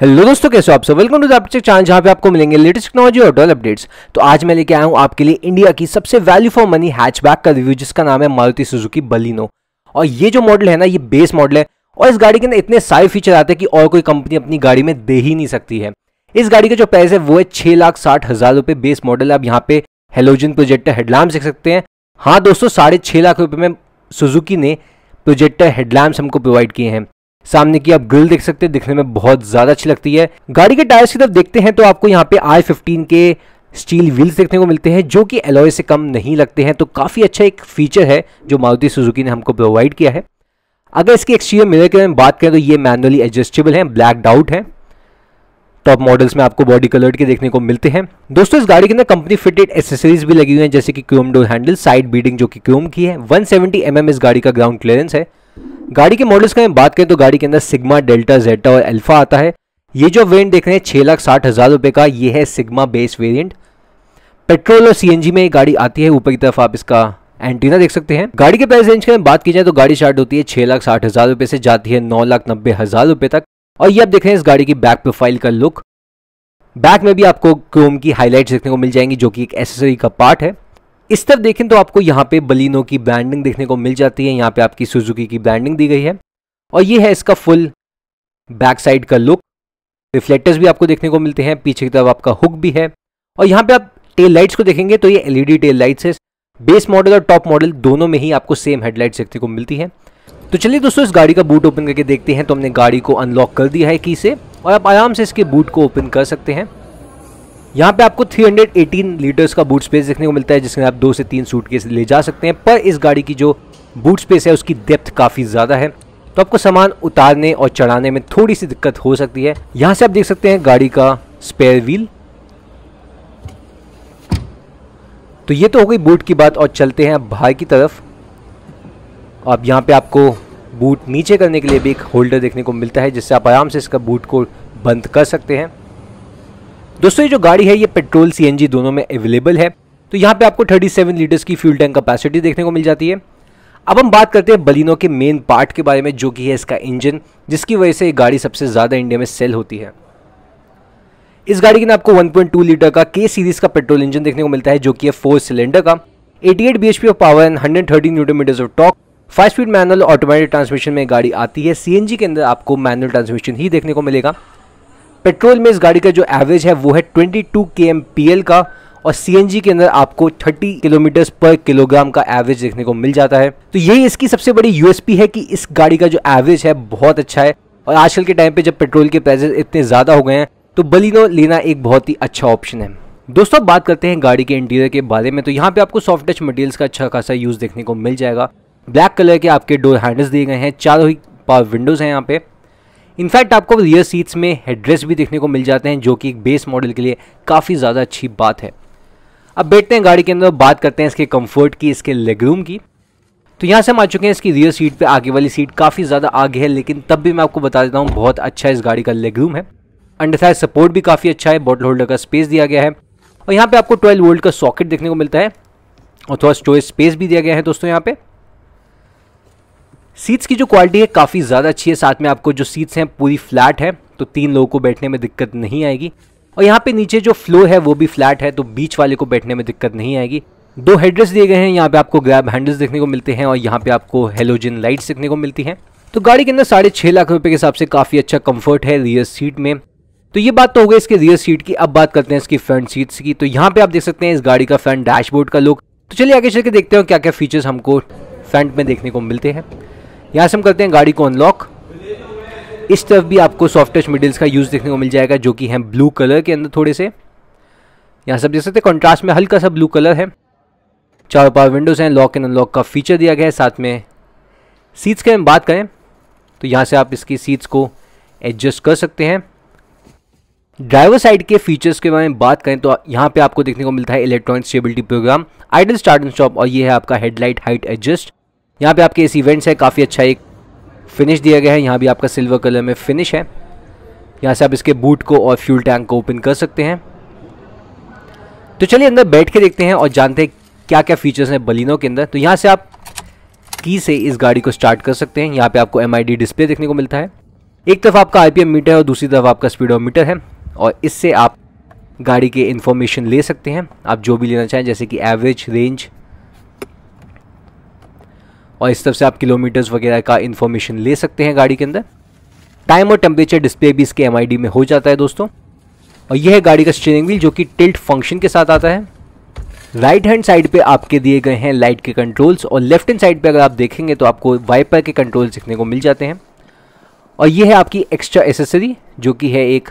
hello दोस्तों कैसे हो आप सब वेलकम टू दपचे चांस जहाँ पे आपको मिलेंगे लेटेस्ट टेक्नोलॉजी और डॉल अपडेट्स तो आज मैं लेके आया हूँ आपके लिए इंडिया की सबसे वैल्यू फॉर मनी हैचबैक का रिव्यू जिसका नाम है मारुति सुजुकी बलिनो और ये जो मॉडल है ना ये बेस मॉडल है और इस गाड़ी के अंदर इतने सारे फीचर आते हैं कि और कोई कंपनी अपनी गाड़ी में दे ही नहीं सकती है इस गाड़ी का जो प्राइस है वो है छः लाख साठ हज़ार रुपये बेस मॉडल आप यहाँ पे हेलोजन प्रोजेक्टर हेडलैम्प देख सकते हैं हाँ दोस्तों साढ़े छः लाख रुपये में सुजुकी ने प्रोजेक्टर हेडलैम्प हमको प्रोवाइड किए हैं सामने की आप ग्रिल देख सकते हैं दिखने में बहुत ज़्यादा अच्छी लगती है गाड़ी के टायर्स की तरफ देखते हैं तो आपको यहाँ पे आई फिफ्टीन के स्टील व्हील्स देखने को मिलते हैं जो कि एलोए से कम नहीं लगते हैं तो काफ़ी अच्छा एक फीचर है जो मारुति सुजुकी ने हमको प्रोवाइड किया है अगर इसके एक्सटीरियर मिरर की बात करें तो ये मैनुअली एडजस्टेबल है ब्लैक डाउट है टॉप मॉडल्स में आपको बॉडी कलर के देखने को मिलते हैं दोस्तों इस गाड़ी के अंदर कंपनी फिटेड एसेसरीज भी लगी हुई है जैसे कि क्यूम डोर हैंडल साइड बीडिंग जो कि क्यूम की है 170 सेवेंटी mm इस गाड़ी का ग्राउंड क्लियरेंस है गाड़ी के मॉडल्स का बात करें तो गाड़ी के अंदर सिग्मा डेल्टा जेटा और एल्फा आता है ये जो वेरियंट देख रहे हैं छह लाख साठ हजार रुपए का ये है सिग्मा बेस वेरियंट पेट्रोल और सीएनजी में ये गाड़ी आती है ऊपर की तरफ आप इसका एंटीना देख सकते हैं गाड़ी के प्राइस रेंज की बात की जाए तो गाड़ी स्टार्ट होती है छह लाख साठ हजार रुपए से जाती है नौ लाख नब्बे हजार रुपए तक और ये आप देख रहे हैं इस गाड़ी की बैक प्रोफाइल का लुक बैक में भी आपको क्रोम की हाईलाइट देखने को मिल जाएंगी जो कि एक एसेसरी का पार्ट है इस तरफ देखें तो आपको यहाँ पे बलिनो की ब्रांडिंग देखने को मिल जाती है यहाँ पे आपकी सुजुकी की ब्रांडिंग दी गई है और ये है इसका फुल बैक साइड का लुक रिफ्लेक्टर्स भी आपको देखने को मिलते हैं पीछे की तरफ आपका हुक भी है और यहाँ पे आप टेल लाइट्स को देखेंगे तो ये एलईडी टेल लाइट्स है बेस मॉडल और टॉप मॉडल दोनों में ही आपको सेम हेडलाइट्स देखने को मिलती है तो चलिए दोस्तों इस गाड़ी का बूट ओपन करके देखते हैं तो हमने गाड़ी को अनलॉक कर दिया है की से और आप आराम से इसके बूट को ओपन कर सकते हैं यहाँ पे आपको 318 लीटर्स का बूट स्पेस देखने को मिलता है जिसमें आप दो से तीन सूट केस ले जा सकते हैं पर इस गाड़ी की जो बूट स्पेस है उसकी डेप्थ काफ़ी ज़्यादा है तो आपको सामान उतारने और चढ़ाने में थोड़ी सी दिक्कत हो सकती है यहाँ से आप देख सकते हैं गाड़ी का स्पेयर व्हील तो ये तो हो गई बूट की बात और चलते हैं भाई की तरफ अब यहाँ पे आपको बूट नीचे करने के लिए भी एक होल्डर देखने को मिलता है जिससे आप आराम से इसका बूट को बंद कर सकते हैं दोस्तों ये जो गाड़ी है ये पेट्रोल सीएनजी दोनों में अवेलेबल है तो यहाँ पे आपको 37 लीटर्स की फ्यूल टैंक कैपेसिटी देखने को मिल जाती है अब हम बात करते हैं बलिनो के मेन पार्ट के बारे में जो कि है इसका इंजन जिसकी वजह से ये गाड़ी सबसे ज़्यादा इंडिया में सेल होती है इस गाड़ी के ना आपको 1.2 लीटर का के सीरीज़ का पेट्रोल इंजन देखने को मिलता है जो कि है फोर सिलेंडर का 88 eight B H P of power and hundred newton meters of torque five speed manual automatic transmission में गाड़ी आती है सीएनजी के अंदर आपको मैनुअल ट्रांसमिशन ही देखने को मिलेगा पेट्रोल में इस गाड़ी का जो एवरेज है वो है ट्वेंटी टू का और सी के अंदर आपको 30 किलोमीटर पर किलोग्राम का एवरेज देखने को मिल जाता है तो यही इसकी सबसे बड़ी यूएसपी है कि इस गाड़ी का जो एवरेज है बहुत अच्छा है और आजकल के टाइम पे जब पेट्रोल के प्राइजेस इतने ज़्यादा हो गए हैं तो बलिनो लेना एक बहुत ही अच्छा ऑप्शन है दोस्तों बात करते हैं गाड़ी के इंटीरियर के बारे में तो यहाँ पे आपको सॉफ्ट टच मटेरियल्स का अच्छा खासा यूज़ देखने को मिल जाएगा ब्लैक कलर के आपके डोर हैंडल्स दिए गए हैं चारों ही पावर विंडोज़ हैं यहाँ पे इनफैक्ट आपको रियर सीट्स में हेड्रेस भी देखने को मिल जाते हैं जो कि एक बेस मॉडल के लिए काफ़ी ज़्यादा अच्छी बात है अब बैठते हैं गाड़ी के अंदर बात करते हैं इसके कम्फर्ट की इसके लेग रूम की तो यहाँ से हम आ चुके हैं इसकी रियर सीट पर आगे वाली सीट काफ़ी ज़्यादा आगे है लेकिन तब भी मैं आपको बता देता हूँ बहुत अच्छा इस गाड़ी का लेग रूम है साइड सपोर्ट भी काफ़ी अच्छा है बॉटल होल्डर का स्पेस दिया गया है और यहाँ पे आपको 12 वोल्ट का सॉकेट देखने को मिलता है और थोड़ा स्टोरेज स्पेस भी दिया गया है दोस्तों यहाँ पे सीट्स की जो क्वालिटी है काफ़ी ज़्यादा अच्छी है साथ में आपको जो सीट्स हैं पूरी फ्लैट है तो तीन लोगों को बैठने में दिक्कत नहीं आएगी और यहाँ पे नीचे जो फ्लोर है वो भी फ्लैट है तो बीच वाले को बैठने में दिक्कत नहीं आएगी दो हेड्रेस दिए गए हैं यहाँ पे आपको ग्रैब हैंडल्स देखने को मिलते हैं और यहाँ पे आपको हेलोजिन लाइट्स देखने को मिलती हैं तो गाड़ी के अंदर साढ़े छः लाख रुपए के हिसाब से काफ़ी अच्छा कम्फर्ट है रियर सीट में तो ये बात तो हो गई इसके रियर सीट की अब बात करते हैं इसकी फ्रंट सीट्स की तो यहाँ पे आप देख सकते हैं इस गाड़ी का फ्रंट डैशबोर्ड का लुक तो चलिए आगे चल के देखते हैं क्या क्या फीचर्स हमको फ्रंट में देखने को मिलते हैं यहाँ से हम करते हैं गाड़ी को अनलॉक इस तरफ भी आपको सॉफ्ट टच मिडिल्स का यूज़ देखने को मिल जाएगा जो कि है ब्लू कलर के अंदर थोड़े से यहाँ सब देख सकते कॉन्ट्रास्ट में हल्का सा ब्लू कलर है चारों पावर विंडोज़ हैं लॉक एंड अनलॉक का फीचर दिया गया है साथ में सीट्स की हम बात करें तो यहाँ से आप इसकी सीट्स को एडजस्ट कर सकते हैं ड्राइवर साइड के फीचर्स के बारे में बात करें तो यहाँ पे आपको देखने को मिलता है electronic stability program idle start and stop और ये है आपका हेडलाइट हाइट एडजस्ट यहाँ पे आपके इस इवेंट्स है काफ़ी अच्छा एक फिनिश दिया गया है यहाँ भी आपका सिल्वर कलर में फिनिश है यहाँ से आप इसके बूट को और फ्यूल टैंक को ओपन कर सकते हैं तो चलिए अंदर बैठ के देखते हैं और जानते हैं क्या क्या फीचर्स हैं बलिनो के अंदर तो यहाँ से आप की से इस गाड़ी को स्टार्ट कर सकते हैं यहाँ पर आपको एम डिस्प्ले देखने को मिलता है एक तरफ आपका आई मीटर है और दूसरी तरफ आपका मीटर है और इससे आप गाड़ी के इन्फॉर्मेशन ले सकते हैं आप जो भी लेना चाहें जैसे कि एवरेज रेंज और इस तरफ से आप किलोमीटर्स वगैरह का इन्फॉर्मेशन ले सकते हैं गाड़ी के अंदर टाइम और टेम्परेचर डिस्प्ले भी इसके एम में हो जाता है दोस्तों और यह है गाड़ी का स्टीयरिंग व्हील जो कि टिल्ट फंक्शन के साथ आता है राइट हैंड साइड पे आपके दिए गए हैं लाइट के कंट्रोल्स और लेफ्ट हैंड साइड पे अगर आप देखेंगे तो आपको वाइपर के कंट्रोल्स दिखने को मिल जाते हैं और यह है आपकी एक्स्ट्रा एसेसरी जो कि है एक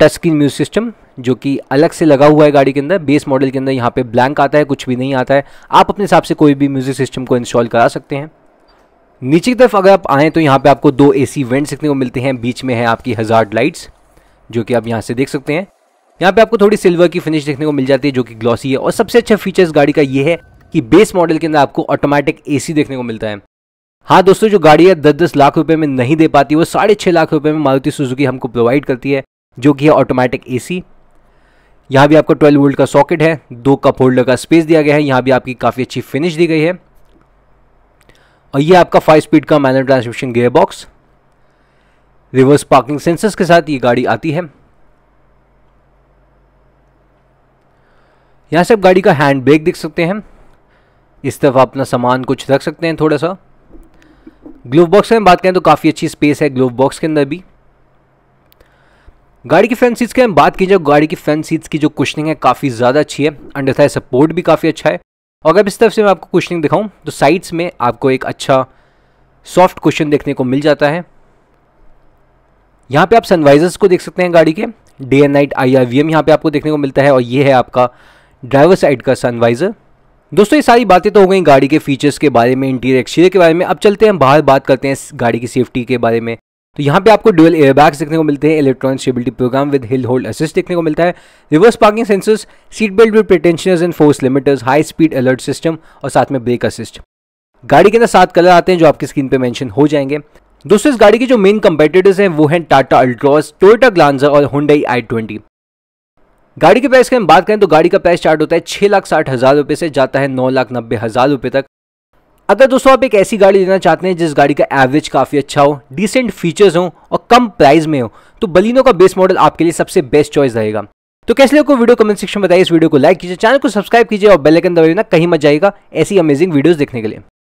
टच स्क्रीन म्यूज सिस्टम जो कि अलग से लगा हुआ है गाड़ी के अंदर बेस मॉडल के अंदर यहाँ पे ब्लैंक आता है कुछ भी नहीं आता है आप अपने हिसाब से कोई भी म्यूज़िक सिस्टम को इंस्टॉल करा सकते हैं नीचे की तरफ अगर आप आएँ तो यहाँ पे आपको दो एसी वेंट देखने को मिलते हैं बीच में है आपकी हजार लाइट्स जो कि आप यहाँ से देख सकते हैं यहाँ पे आपको थोड़ी सिल्वर की फिनिश देखने को मिल जाती है जो कि ग्लॉसी है और सबसे अच्छा फीचर्स गाड़ी का ये है कि बेस मॉडल के अंदर आपको ऑटोमेटिक ए देखने को मिलता है हाँ दोस्तों जो गाड़ी है दस दस लाख रुपए में नहीं दे पाती वो साढ़े छः लाख रुपए में मारुति सुजुकी हमको प्रोवाइड करती है जो कि है ऑटोमेटिक एसी यहाँ भी आपका 12 वोल्ट का सॉकेट है दो कप होल्डर का स्पेस दिया गया है यहाँ भी आपकी काफ़ी अच्छी फिनिश दी गई है और ये आपका फाइव स्पीड का manual transmission gear box reverse parking sensors के साथ ये गाड़ी आती है यहाँ से आप गाड़ी का हैंड ब्रेक देख सकते हैं इस तरफ अपना सामान कुछ रख सकते हैं थोड़ा सा ग्लोव बॉक्स में बात करें तो काफ़ी अच्छी स्पेस है ग्लोव बॉक्स के अंदर भी गाड़ी की फ्रंट सीट्स की हम बात की जाए गाड़ी की फ्रंट सीट्स की जो क्वेश्चनिंग है काफ़ी ज़्यादा अच्छी है अंडर था सपोर्ट भी काफ़ी अच्छा है और अगर इस तरफ से मैं आपको क्वेश्चनिंग दिखाऊं तो साइड्स में आपको एक अच्छा सॉफ्ट क्वेश्चन देखने को मिल जाता है यहाँ पे आप सनवाइजर्स को देख सकते हैं गाड़ी के day and night I R V M यहाँ पर आपको देखने को मिलता है और ये है आपका ड्राइवर साइड का सनवाइजर दोस्तों ये सारी बातें तो हो गई गाड़ी के फीचर्स के बारे में इंटीरियर एक्सटीरियर के बारे में अब चलते हैं बाहर बात करते हैं गाड़ी की सेफ्टी के बारे में तो यहाँ पे आपको ड्यूल एयरबैग्स देखने को मिलते हैं electronic stability program with hill hold assist देखने को मिलता है reverse parking sensors seat belt with pretensioners and force limiters high speed alert system और साथ में ब्रेक असिस्ट गाड़ी के अंदर सात कलर आते हैं जो आपकी स्क्रीन पे मेंशन हो जाएंगे दोस्तों इस गाड़ी के जो मेन कंपेटेटर्स हैं वो हैं टाटा अल्ट्रॉस टोयोटा ग्लांजा और हुडाई आई ट्वेंटी गाड़ी के प्राइस की हम बात करें तो गाड़ी का प्राइस स्टार्ट होता है छह लाख साठ हज़ार रुपये से जाता है नौ लाख नब्बे हज़ार रुपये तक अगर दोस्तों आप एक ऐसी गाड़ी लेना चाहते हैं जिस गाड़ी का एवरेज काफ़ी अच्छा हो डिसेंट फीचर्स हो और कम प्राइस में हो तो बलिनो का बेस मॉडल आपके लिए सबसे बेस्ट चॉइस रहेगा तो कैसे लोग को वीडियो कमेंट सेक्शन में बताइए इस वीडियो को लाइक कीजिए चैनल को सब्सक्राइब कीजिए और बेल आइकन दबाइए ना कहीं मत जाएगा ऐसी अमेजिंग वीडियोस देखने के लिए